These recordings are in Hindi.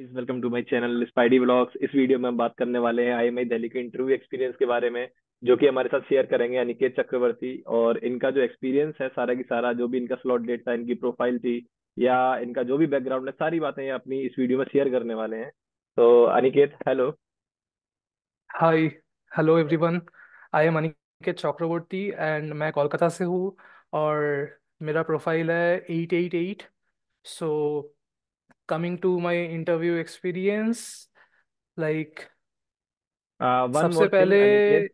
Is welcome to my channel Spidey blogs इस वीडियो में हम बात करने वाले हैं आई दिल्ली के इंटरव्यू एक्सपीरियंस के बारे में जो कि हमारे साथ शेयर करेंगे अनिकेत चक्रवर्ती और इनका जो एक्सपीरियंस है सारा की सारा जो भी इनका स्लॉट डेट था इनकी प्रोफाइल थी या इनका जो भी बैकग्राउंड है सारी बातें अपनी इस वीडियो में शेयर करने वाले हैं तो Aniket hello hi hello everyone I am Aniket Chakraborty and मैं कोलकाता से हूँ और मेरा प्रोफाइल है eight eight eight so coming to my interview experience like uh, one सबसे more पहले thing,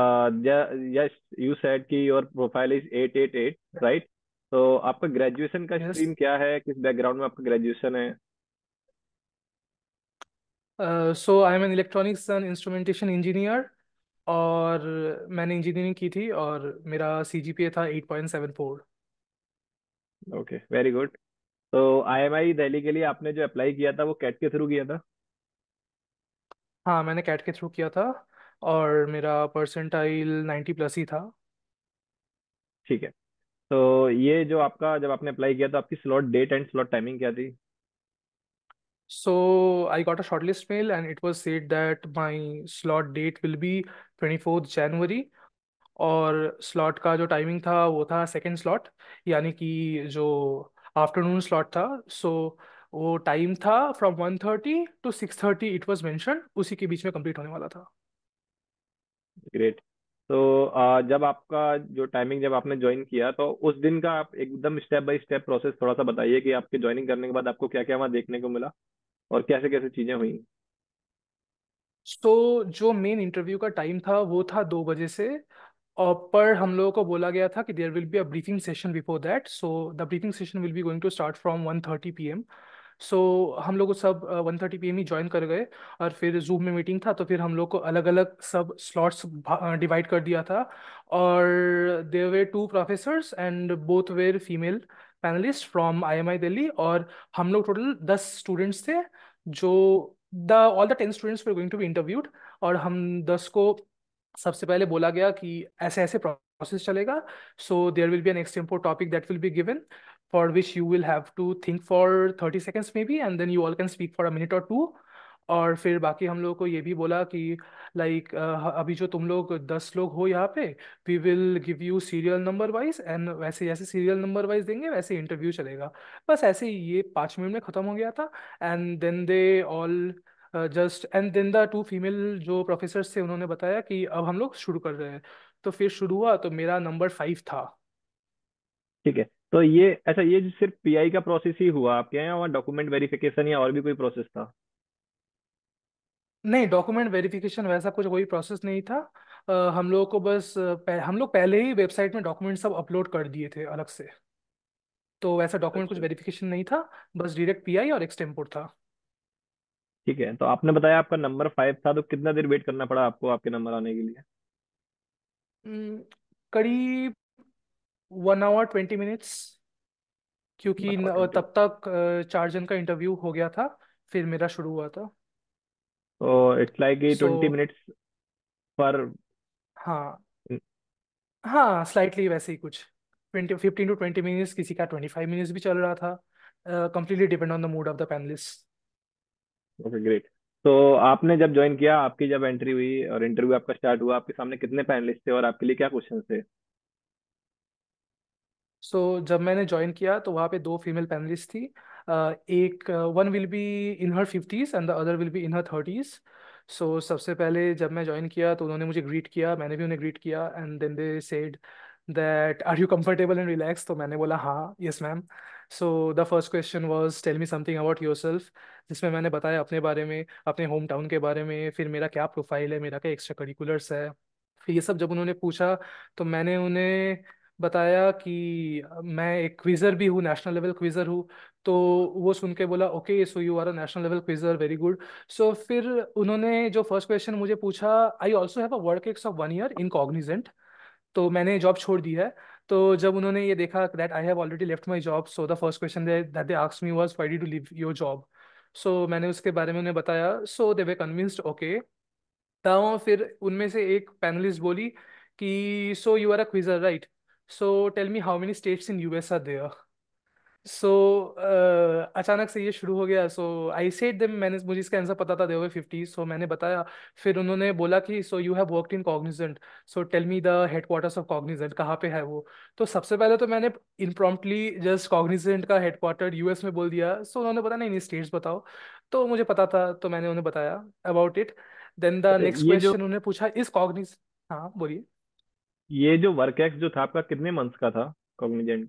Aniket, uh, yes you said ki your profile is 888 right so aapka graduation ka yes. stream kya hai kis background mein aapka graduation hai uh so i am an electronics and instrumentation engineer और मैंने इंजीनियरिंग की थी और मेरा सी जी पी ए था eight point seven four okay very good तो आईएमआई दिल्ली के लिए आपने जो अप्लाई किया था वो कैट के थ्रू किया था हाँ मैंने कैट के थ्रू किया था और मेरा परसेंटाइल 90 प्लस ही था ठीक है तो ये जो आपका जब आपने अप्लाई किया तो आपकी slot date and slot timing क्या थी So I got a shortlist mail and it was said that my slot date will be 24th जनवरी और स्लॉट का जो टाइमिंग था वो था सेकंड स्लॉट यानी कि जो आफ्टरनून स्लॉट था सो वो टाइम था from one thirty to six thirty it was mentioned उसी के बीच में कम्प्लीट होने वाला था ग्रेट तो so, जब आपका जो टाइमिंग जब आपने ज्वाइन किया तो उस दिन का आप एकदम स्टेप बाय स्टेप प्रोसेस थोड़ा सा बताइए कि आपके ज्वाइनिंग करने के बाद आपको क्या क्या वहाँ देखने को मिला और कैसे कैसे चीज़ें हुई तो so, जो मेन इंटरव्यू का टाइम था वो था दो बजे से पर हम लोगों को बोला गया था कि there will be a briefing session before that so the briefing session will be going to start from one thirty P M so हम लोग सब वन थर्टी पी एम ही ज्वाइन कर गए और फिर जूम में मीटिंग था तो फिर हम लोग को अलग अलग सब स्लॉट्स डिवाइड कर दिया था और there were two professors and both were female panelists from I M I Delhi और हम लोग टोटल दस स्टूडेंट्स थे जो the all the ten students were going to be interviewed और हम दस को सबसे पहले बोला गया कि ऐसे ऐसे प्रोसेस चलेगा so there will be an extempore topic that will be given for which you will have to think for thirty seconds maybe and then you all can speak for a minute और टू और फिर बाकी हम लोगों को ये भी बोला कि लाइक like, अभी जो तुम लोग दस लोग हो यहाँ पे we will give you serial number wise and वैसे जैसे सीरियल नंबर वाइज देंगे वैसे इंटरव्यू चलेगा बस ऐसे ये पाँच मिनट में ख़त्म हो गया था and then they all just and then the two female जो प्रोफेसर थे उन्होंने बताया कि अब हम लोग शुरू कर रहे हैं तो फिर शुरू हुआ तो मेरा नंबर फाइव था ठीक है तो ये अच्छा ये सिर्फ पीआई का प्रोसेस ही हुआ आपके यहाँ वहाँ डॉक्यूमेंट वेरिफिकेशन या और भी कोई प्रोसेस था नहीं डॉक्यूमेंट वेरिफिकेशन वैसा कुछ कोई प्रोसेस नहीं था हम लोगों को बस हम लोग पहले ही वेबसाइट में डॉक्यूमेंट सब अपलोड कर दिए थे अलग से तो वैसा डॉक्यूमेंट कुछ वेरिफिकेशन अच्छा। नहीं था बस डायरेक्ट पीआई और एक्सटेम्पोर्ट था ठीक है तो आपने बताया आपका नंबर फाइव था तो कितना देर वेट करना पड़ा आपको आपके नंबर आने के लिए hmm, करीब वन आवर ट्वेंटी मिनट्स क्योंकि न- तब तक चार जन का इंटरव्यू हो गया था फिर मेरा शुरू हुआ था तो it's like so twenty minutes पर हाँ hmm. हाँ स्लाइटली वैसे ही कुछ twenty fifteen to twenty minutes किसी का ट्वेंटी फाइव मिनट्स भी चल रहा था completely depend on the mood of the panelist okay great तो आपने जब ज्वाइन किया आपकी जब एंट्री हुई और इंटरव्यू आपका स्टार्ट हुआ आपके सामने कितने पैनलिस्ट थे और आपके लिए क्या क्वेश्चन थे सो so, जब मैंने ज्वाइन किया तो वहाँ पे दो फीमेल पैनलिस्ट थी uh, एक one will be in her fifties and the other will be in her thirties so सबसे पहले जब मैं ज्वाइन किया तो उन्होंने मुझे ग्रीट किया मैंने भी उन्हें ग्रीट किया and then they said that are you comfortable and relaxed? तो मैंने बोला हाँ yes ma'am so the first question was tell me something about yourself जिसमें मैंने बताया अपने बारे में अपने होम टाउन के बारे में फिर मेरा क्या प्रोफाइल है मेरा क्या एक्स्ट्रा करिकुलर्स है फिर ये सब जब उन्होंने पूछा तो मैंने उन्हें बताया कि मैं एक क्विज़र भी हूँ नेशनल लेवल क्विज़र हूँ तो वो सुन के बोला okay so you are a national level quizzer very good so फिर उन्होंने जो फर्स्ट क्वेश्चन मुझे पूछा I also have a work ex of one year in Cognizant तो मैंने जॉब छोड़ दी है तो जब उन्होंने ये देखा that I have already left my job so the first question that they ask me was why did to leave your job so मैंने उसके बारे में उन्हें बताया सो दे वे कन्विंस्ड ओके तो फिर उनमें से एक पैनलिस्ट बोली कि so you are a quizzer right so tell me how many states in U S are there so so, uh, अचानक से ये शुरू हो गया सो आई सेड देम मैंने मुझे इसका आंसर पता था दे वर फिफ्टी सो मैंने बताया फिर उन्होंने बोला कि so you have worked in Cognizant so tell me the headquarters of Cognizant कहाँ पे है वो तो सबसे पहले तो मैंने इनप्रॉम्प्टली जस्ट कॉग्निजेंट का हेड क्वार्टर यूएस में बोल दिया सो so, उन्होंने बताया नहीं स्टेट्स बताओ तो मुझे पता था तो मैंने उन्हें बताया about it then the next question उन्होंने पूछा इस कॉग्निज हाँ बोलिए ये जो वर्क एक्स जो था आपका कितने मंथ्स का था कॉग्निजेंट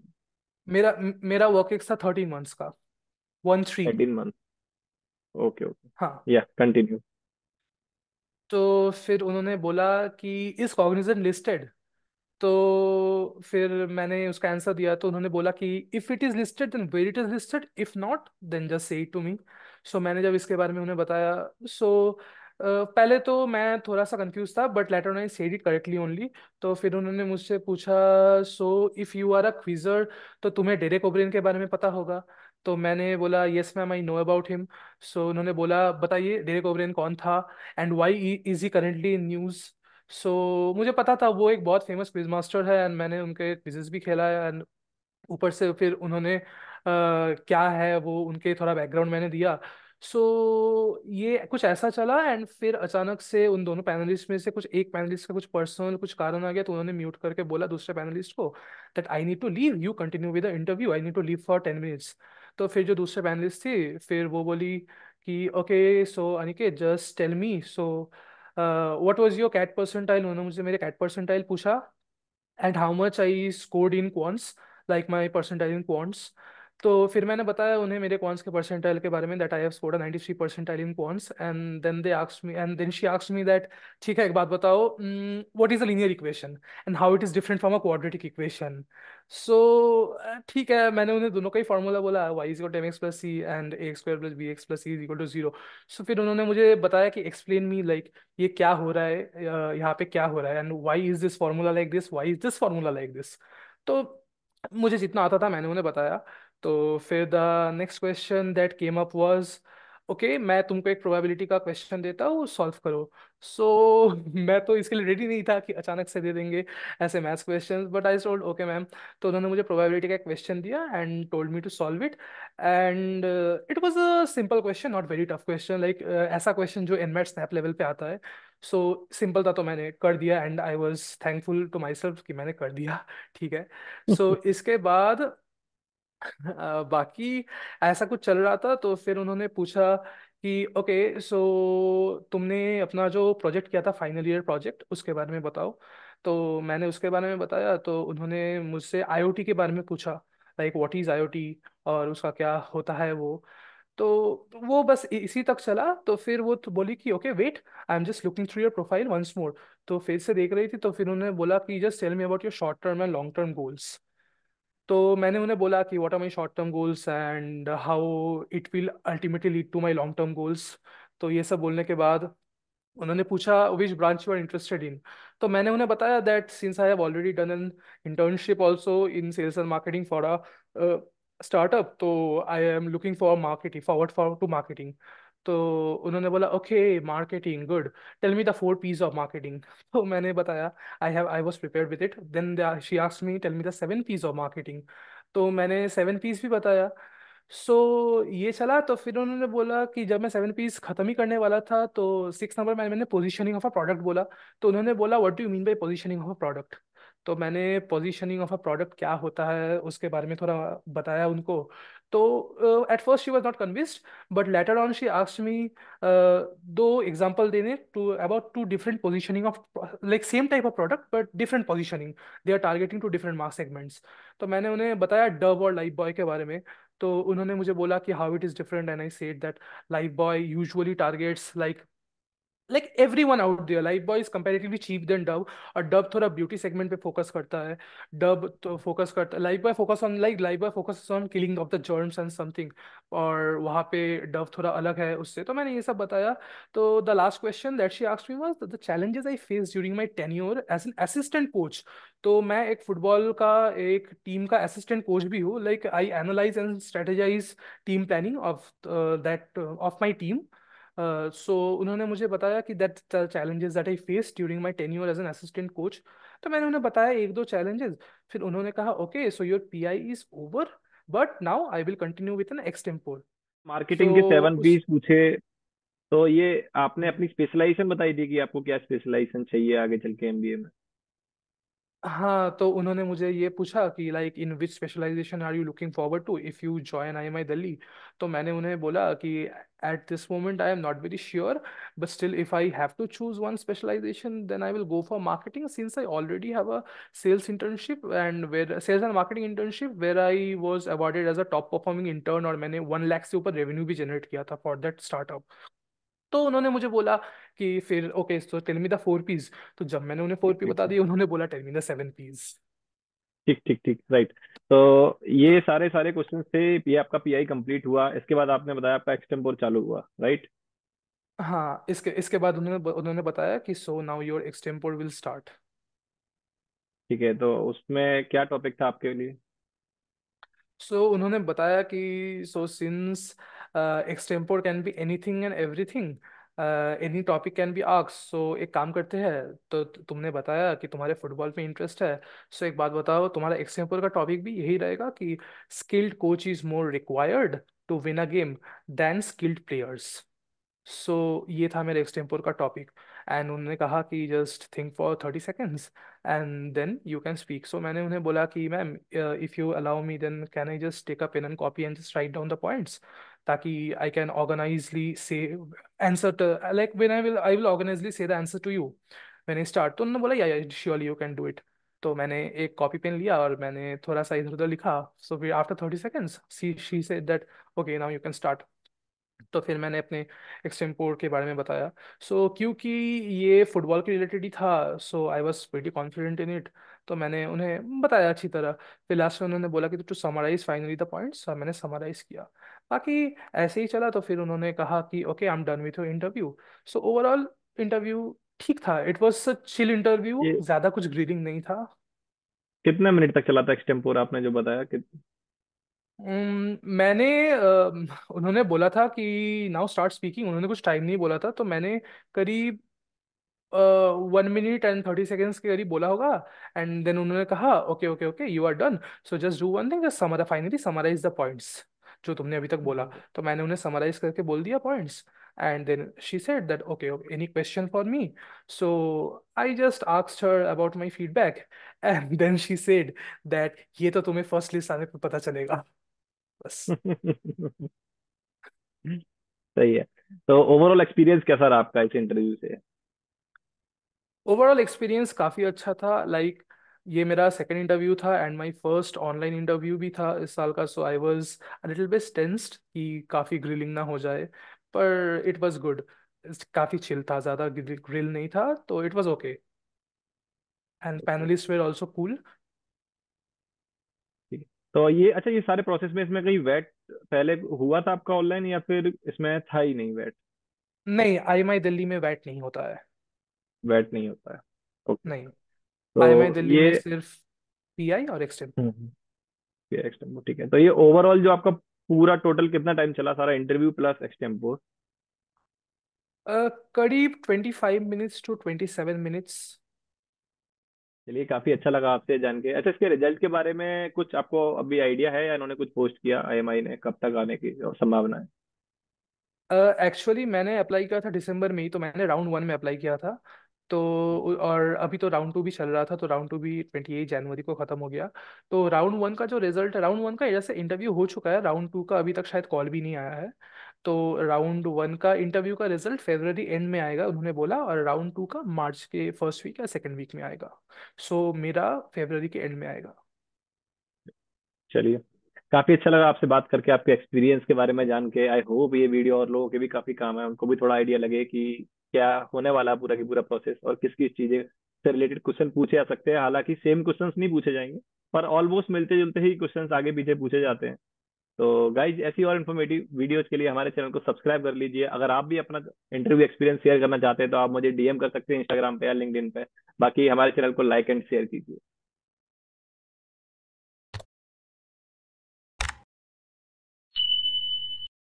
मेरा मेरा वर्क एक्स था थर्टीन मंथ्स का one three thirteen month okay okay हाँ या कंटिन्यू तो फिर उन्होंने बोला कि इस कॉग्निजन लिस्टेड तो फिर मैंने उसका आंसर दिया तो उन्होंने बोला कि if it is listed then where it is listed if not then just say to me so मैंने जब इसके बारे में उन्हें बताया सो so, पहले तो मैं थोड़ा सा कंफ्यूज था बट लेटर उन्होंने सेड इट करेक्टली ओनली तो फिर उन्होंने मुझसे पूछा so if you are a quizzer तो तुम्हें डेरेक ओब्रेन के बारे में पता होगा तो मैंने बोला yes ma'am I know about him so उन्होंने बोला बताइए डेरेक ओब्रेन कौन था and why is he currently in news so मुझे पता था वो एक बहुत फेमस क्विज मास्टर है एंड मैंने उनके क्विजेस भी खेला है एंड ऊपर से फिर उन्होंने Uh, क्या है वो उनके थोड़ा बैकग्राउंड मैंने दिया सो so, ये कुछ ऐसा चला एंड फिर अचानक से उन दोनों पैनलिस्ट में से कुछ एक पैनलिस्ट का कुछ पर्सनल कुछ कारण आ गया तो उन्होंने म्यूट करके बोला दूसरे पैनलिस्ट को that I need to leave you continue with the interview I need to leave for ten minutes तो फिर जो दूसरे पैनलिस्ट थी फिर वो बोली कि okay so Aniket just tell me so what was your CAT percentile उन्होंने मुझे मेरे कैट परसेंटाइल पूछा and how much I scored in quants like my percentile in quants तो फिर मैंने बताया उन्हें मेरे क्वांट्स के परसेंटाइल के बारे में that I have scored 93 percentile in quants and then they asked me and then she asked me that ठीक है एक बात बताओ what is a linear equation and how it is different from a quadratic equation so ठीक है मैंने उन्हें दोनों का ही फार्मूला बोला Y is M X plus C and A square plus B X plus C is equal to zero so फिर उन्होंने मुझे बताया कि एक्सप्लेन मी लाइक ये क्या हो रहा है uh, यहाँ पे क्या हो रहा है and why is this formula like this why is this formula like this तो मुझे जितना आता था मैंने उन्हें बताया तो फिर the next question that came up was okay मैं तुमको एक प्रोबेबिलिटी का क्वेश्चन देता हूँ सॉल्व करो सो so, मैं तो इसके लिए रेडी नहीं था कि अचानक से दे देंगे ऐसे maths question but I told okay ma'am तो उन्होंने मुझे प्रोबेबिलिटी का क्वेश्चन दिया and told me to solve it and it was a simple question not very tough question like ऐसा क्वेश्चन जो मैट स्नैप लेवल पे आता है सो so, सिंपल था तो मैंने कर दिया and I was thankful to myself कि मैंने कर दिया ठीक है सो so, इसके बाद बाकी ऐसा कुछ चल रहा था तो फिर उन्होंने पूछा कि ओके सो तुमने अपना जो प्रोजेक्ट किया था फाइनल ईयर प्रोजेक्ट उसके बारे में बताओ तो मैंने उसके बारे में बताया तो उन्होंने मुझसे आईओटी के बारे में पूछा लाइक व्हाट इज आईओटी और उसका क्या होता है वो तो वो बस इसी तक चला तो फिर वो तो बोली कि okay wait I am just looking through your profile once more तो फिर से देख रही थी तो फिर उन्होंने बोला कि just tell me about your short term and long term goals तो मैंने उन्हें बोला कि what are my short term goals and how it will ultimately lead to my long term goals तो ये सब बोलने के बाद उन्होंने पूछा which branch you are interested in तो मैंने उन्हें बताया that since I have already done an internship also in sales and marketing for a startup तो I am looking for marketing forward for to marketing तो उन्होंने बोला okay marketing good tell me the four Ps of marketing तो मैंने बताया I have I was prepared with it then she asked me tell me the seven Ps of marketing तो मैंने सेवन पीस भी बताया सो so, ये चला तो फिर उन्होंने बोला कि जब मैं सेवन पीस खत्म ही करने वाला था तो सिक्स नंबर में मैंने पोजिशनिंग ऑफ अ प्रोडक्ट बोला तो उन्होंने बोला what do you mean by positioning of a product तो मैंने पोजिशनिंग ऑफ अ प्रोडक्ट क्या होता है उसके बारे में थोड़ा बताया उनको तो at first she was not convinced but later on she asked me दो एग्जाम्पल देने to about two different positioning of like same type of product but different positioning they are targeting to different market segments तो मैंने उन्हें बताया डब और लाइफ बॉय के बारे में तो उन्होंने मुझे बोला कि how it is different and I set that life boy usually targets like like every one out their life boy is comparatively cheap then dub और डब थोड़ा ब्यूटी सेगमेंट पे फोकस करता है डब तो फोकस करता life boy focus on like life boy focus on killing of the germs and something और वहाँ पे डब थोड़ा अलग है उससे तो मैंने ये सब बताया तो the last question that she asked me was the challenges I face during my tenure as an assistant coach तो मैं एक फुटबॉल का एक टीम का असिस्टेंट कोच भी हूँ like I analyse and strategise team planning of that of my team so उन्होंने मुझे बताया कि that challenges that I face during my tenure as an assistant coach तो मैंने उन्हें बताया एक दो चैलेंजेस फिर उन्होंने कहा okay so your P I is over but now I will continue with an extempore marketing के सेवन बीस पूछे तो ये आपने अपनी स्पेशलाइजेशन बताई थी कि आपको क्या स्पेशलाइजेशन चाहिए आगे चल के एमबीए में हाँ तो उन्होंने मुझे ये पूछा कि like in which specialisation are you looking forward to if you join I M I Delhi तो मैंने उन्हें बोला कि at this moment I am not very sure but still if I have to choose one specialisation then I will go for marketing since I already have a sales internship and where sales and marketing internship where I was awarded as a top performing intern और मैंने वन लैक से ऊपर रेवेन्यू भी जनरेट किया था फॉर दैट स्टार्टअप तो उन्होंने मुझे बोला कि फिर okay so tell me the four Ps तो जब मैंने उन्हें फोर पी बता दी उन्होंने बोला tell me the seven Ps ठीक ठीक ठीक राइट तो ये सारे सारे क्वेश्चन थे ये आपका पीआई कंप्लीट हुआ इसके बाद आपने बताया आपका एक्सटेम्पोर चालू हुआ राइट हाँ इसके इसके बाद उन्होंने उन्होंने बताया कि so now your extempore will start ठीक है तो उसमें क्या टॉपिक था आपके लिए सो so, उन्होंने बताया कि so so, since since... uh, extempore can be anything and everything any topic can be आक्स सो एक काम करते हैं तो तुमने बताया कि तुम्हारे फुटबॉल में इंटरेस्ट है सो so, एक बात बताओ तुम्हारा एक्सटेम्पोर का टॉपिक भी यही रहेगा कि skilled coach is more required to win a game than skilled players so ये था मेरा एक्सटेम्पोर का टॉपिक एंड उन्होंने कहा कि just think for thirty seconds and then you can speak so मैंने उन्हें बोला कि ma'am if you allow me then can I just take a pen and copy and just write down the points ताकि आई कैन ऑर्गेनाइजली से answer like like I will I will organisedly से द आंसर टू यू मैंने स्टार्ट तो उन्होंने बोला yeah yeah surely you can do it तो मैंने एक कॉपी पेन लिया और मैंने थोड़ा सा इधर उधर लिखा सो फिर after thirty seconds see she said that okay now you can start तो फिर मैंने अपने एक्सट्रीम कोड के बारे में बताया सो so, क्योंकि ये फुटबॉल के रिलेटेड ही था so I was very confident in it तो मैंने उन्हें बताया अच्छी तरह फिर लास्ट में उन्होंने बोला कि to summarise finally the points और मैंने समराइज किया बाकी ऐसे ही चला तो फिर उन्होंने कहा कि okay I am done with your interview so overall interview ठीक था इट वॉज चिल इंटरव्यू ज्यादा कुछ ग्रीडिंग नहीं था कितने मिनट तक चला था एक्सटेम्पोर आपने जो बताया कि मैंने उन्होंने बोला था कि नाउ स्टार्ट स्पीकिंग उन्होंने कुछ टाइम नहीं बोला था तो मैंने करीब one minute and thirty seconds के करीब बोला होगा एंड देन उन्होंने कहा okay okay okay you are done so just do one thing just summarise the points जो तुमने अभी तक बोला तो मैंने उन्हें समराइज करके बोल दिया points and then she said that okay any question for me so I just asked her about my feedback and then she said that ये तो तुम्हें फर्स्ट लिस्ट आने पर पता चलेगा बस सही है तो ओवरऑल एक्सपीरियंस कैसा रहा आपका इस इंटरव्यू से ओवरऑल एक्सपीरियंस काफी अच्छा था लाइक ये मेरा सेकेंड इंटरव्यू था and my first online interview भी था इस साल का so I was little bit tensed कि काफ़ी ग्रिलिंग ना हो जाए पर इट वॉज गुड काफ़ी चिल था ज़्यादा ग्रिल नहीं था तो it was okay and panelist were also cool तो ये अच्छा ये सारे प्रोसेस में इसमें कहीं वेट पहले हुआ था आपका ऑनलाइन या फिर इसमें था ही नहीं वेट नहीं आई दिल्ली में वेट नहीं होता है वेट नहीं होता है ओके नहीं तो आईएमआई तो दिल्ली में सिर्फ पीआई और एक्सटेम हम्म, हम्म। एक्सटेम्पो ठीक है तो ये ओवरऑल जो आपका पूरा टोटल कितना टाइम चला सारा इंटरव्यू प्लस एक्सटेम्पो करीब twenty five minutes to twenty seven minutes चलिए काफी अच्छा लगा आपसे जान के अच्छा इसके रिजल्ट के बारे में कुछ आपको अभी आइडिया है या इन्होंने कुछ पोस्ट किया आईएमआई ने कब तक आने की संभावना है एक्चुअली uh, मैंने अप्लाई किया था दिसंबर में ही तो मैंने राउंड वन में अप्लाई किया था तो और अभी तो राउंड टू भी चल रहा था तो राउंड टू भी ट्वेंटी एट जनवरी को खत्म हो गया तो राउंड वन का जो रिजल्ट है राउंड वन का जैसे इंटरव्यू हो चुका है राउंड टू का अभी तक शायद कॉल भी नहीं आया है तो राउंड वन का इंटरव्यू का रिजल्ट फेबररी एंड में आएगा उन्होंने बोला और राउंड टू का मार्च के फर्स्ट वीक या सेकेंड वीक में आएगा सो so, मेरा फेबररी के एंड में आएगा चलिए काफी अच्छा लगा आपसे बात करके आपके एक्सपीरियंस के बारे में जान के आई होप ये वीडियो और लोगों के भी काफी काम है उनको भी थोड़ा आइडिया लगे कि क्या होने वाला है पूरा की पूरा प्रोसेस और किस किस चीजें से रिलेटेड क्वेश्चन पूछे जा सकते हैं हालांकि सेम क्वेश्चन नहीं पूछे जाएंगे पर ऑलमोस्ट मिलते जुलते ही क्वेश्चन आगे पीछे पूछे जाते हैं तो गाइज ऐसी और इन्फॉर्मेटिव वीडियोज के लिए हमारे चैनल को सब्सक्राइब कर लीजिए अगर आप भी अपना इंटरव्यू एक्सपीरियंस शेयर करना चाहते हैं तो आप मुझे डीएम कर सकते हैं इंस्टाग्राम पे या लिंक पे बाकी हमारे चैनल को लाइक एंड शेयर कीजिए